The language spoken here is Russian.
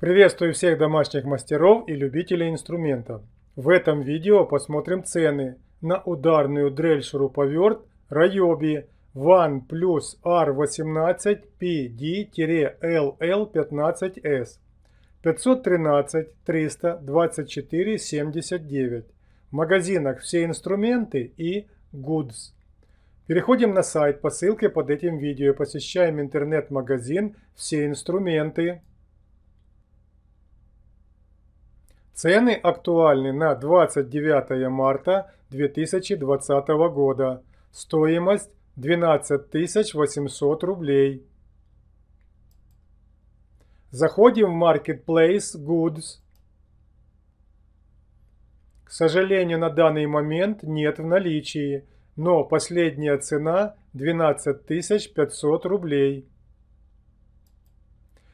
Приветствую всех домашних мастеров и любителей инструментов. В этом видео посмотрим цены на ударную дрель-шуруповерт Ryobi One Plus R18PD-LL15S 513 324 79 в магазинах «Все инструменты» и «Goods». Переходим на сайт по ссылке под этим видео и посещаем интернет-магазин «Все инструменты» Цены актуальны на 29 марта 2020 года. Стоимость 12 800 рублей. Заходим в Marketplace Goods. К сожалению, на данный момент нет в наличии, но последняя цена 12 500 рублей.